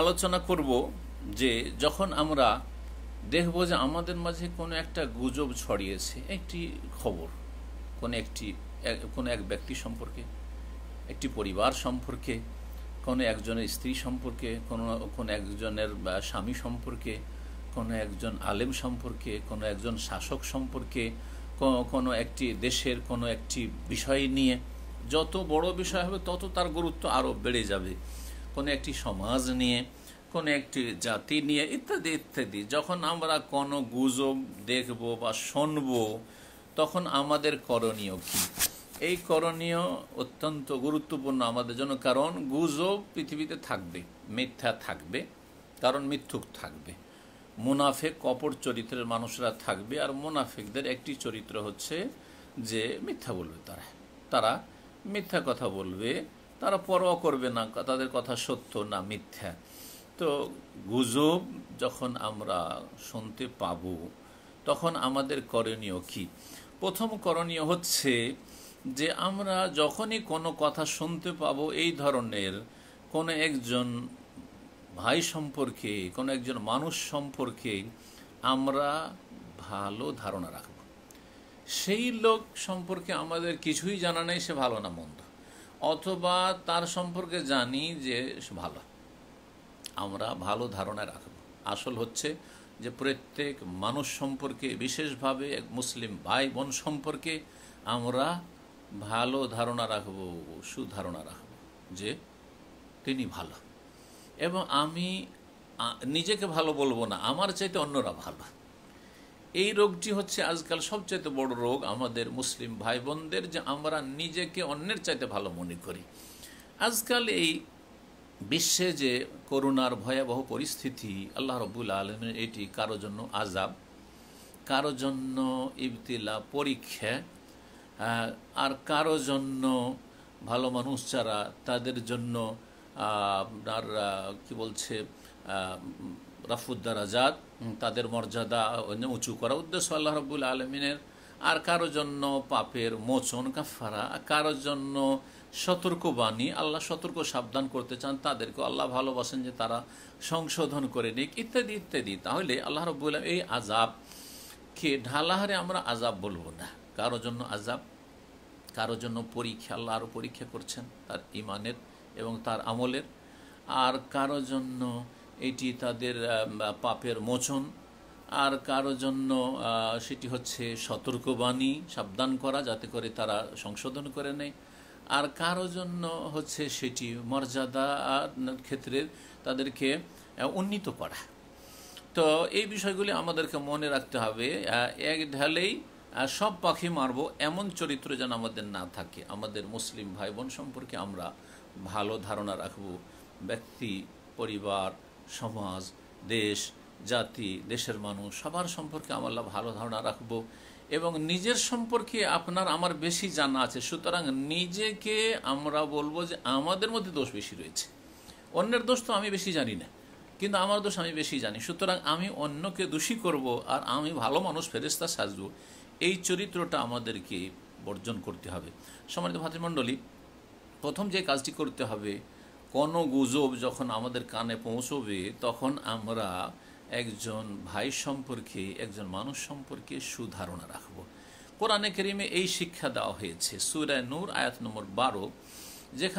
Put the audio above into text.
আলোচনা করব যে যখন আমরা দেখব যে আমাদের মাঝে কোনো একটা গুজব ছড়িয়েছে একটি খবর কোনো একটি কোনো এক ব্যক্তি সম্পর্কে একটি পরিবার সম্পর্কে কোনো একজনের স্ত্রী সম্পর্কে কোনো কোনো একজনের স্বামী সম্পর্কে কোনো একজন আলেম সম্পর্কে কোনো একজন শাসক সম্পর্কে কোনো একটি দেশের কোনো একটি বিষয় নিয়ে যত বড় বিষয় হবে তত তার গুরুত্ব আরও বেড়ে যাবে কোনো একটি সমাজ নিয়ে কোনো একটি জাতি নিয়ে ইত্যাদি ইত্যাদি যখন আমরা কোনো গুজব দেখব বা শুনব তখন আমাদের করণীয় কী এই করণীয় অত্যন্ত গুরুত্বপূর্ণ আমাদের জন্য কারণ গুজব পৃথিবীতে থাকবে মিথ্যা থাকবে কারণ মিথ্যুক থাকবে মুনাফেক অপর চরিত্রের মানুষরা থাকবে আর মুনাফেকদের একটি চরিত্র হচ্ছে যে মিথ্যা বলবে তারা তারা মিথ্যা কথা বলবে তারা পরোয়া করবে না তাদের কথা সত্য না মিথ্যা তো গুজব যখন আমরা শুনতে পাব তখন আমাদের করণীয় কি প্রথম করণীয় হচ্ছে যে আমরা যখনই কোনো কথা শুনতে পাব এই ধরনের কোনো একজন ভাই সম্পর্কে কোনো একজন মানুষ সম্পর্কে আমরা ভালো ধারণা রাখব সেই লোক সম্পর্কে আমাদের কিছুই জানা নেই সে ভালো না মন্দ অথবা তার সম্পর্কে জানি যে ভালো আমরা ভালো ধারণা রাখব আসল হচ্ছে যে প্রত্যেক মানুষ সম্পর্কে বিশেষভাবে এক মুসলিম ভাই বোন সম্পর্কে আমরা ভালো ধারণা রাখব সুধারণা রাখব যে তিনি ভালো এবং আমি নিজেকে ভালো বলবো না আমার চাইতে অন্যরা ভালো এই রোগটি হচ্ছে আজকাল সবচাইতে বড় রোগ আমাদের মুসলিম ভাই বোনদের যে আমরা নিজেকে অন্যের চাইতে ভালো মনে করি আজকাল এই বিশ্বে যে করোনার ভয়াবহ পরিস্থিতি আল্লাহ রবুল আলমের এটি কারো জন্য আজাব কারো জন্য ইবতিলা পরীক্ষা আর কারো জন্য ভালো মানুষ যারা তাদের জন্য আপনার কি বলছে রাফুদ্দার আজাদ তাদের মর্যাদা উঁচু করা উদ্দেশ্য আল্লাহ রবুল আলমিনের আর কারোর জন্য পাপের মোচন কাফারা কারোর জন্য সতর্কবাণী আল্লাহ সতর্ক সাবধান করতে চান তাদেরকে আল্লাহ ভালোবাসেন যে তারা সংশোধন করে নিক ইত্যাদি ইত্যাদি তাহলে আল্লাহ রবুল্লাহ এই আজাবকে ঢালাহারে আমরা আজাব বলবো না কারো জন্য আজাব কারোর জন্য পরীক্ষা আল্লাহ আরও পরীক্ষা করছেন তার ইমানের এবং তার আমলের আর কারো জন্য এটি তাদের পাপের মোচন আর কারো জন্য সেটি হচ্ছে সতর্কবাণী সাবধান করা যাতে করে তারা সংশোধন করে নেয় আর কারো জন্য হচ্ছে সেটি মর্যাদা ক্ষেত্রে তাদেরকে উন্নীত করা তো এই বিষয়গুলি আমাদেরকে মনে রাখতে হবে এক ঢালেই সব পাখি মারব এমন চরিত্র যেন আমাদের না থাকে আমাদের মুসলিম ভাই বোন সম্পর্কে আমরা ভালো ধারণা রাখব ব্যক্তি পরিবার সমাজ দেশ জাতি দেশের মানুষ সবার সম্পর্কে আমার ভালো ধারণা রাখবো এবং নিজের সম্পর্কে আপনার আমার বেশি জানা আছে সুতরাং নিজেকে আমরা বলবো যে আমাদের মধ্যে দোষ বেশি রয়েছে অন্যের দোষ তো আমি বেশি জানি না কিন্তু আমার দোষ আমি বেশি জানি সুতরাং আমি অন্যকে দোষী করব আর আমি ভালো মানুষ ফেরেস্তা সাজবো এই চরিত্রটা আমাদেরকে বর্জন করতে হবে সমাজ ভাতৃমণ্ডলী প্রথম যে কাজটি করতে হবে কোনো গুজব যখন আমাদের কানে পৌঁছবে তখন আমরা একজন ভাই সম্পর্কে একজন মানুষ সম্পর্কে সুধারণা রাখব কোরআনে করিমে এই শিক্ষা দেওয়া হয়েছে সুরায় নূর আয়াত নম্বর বারো যেখানে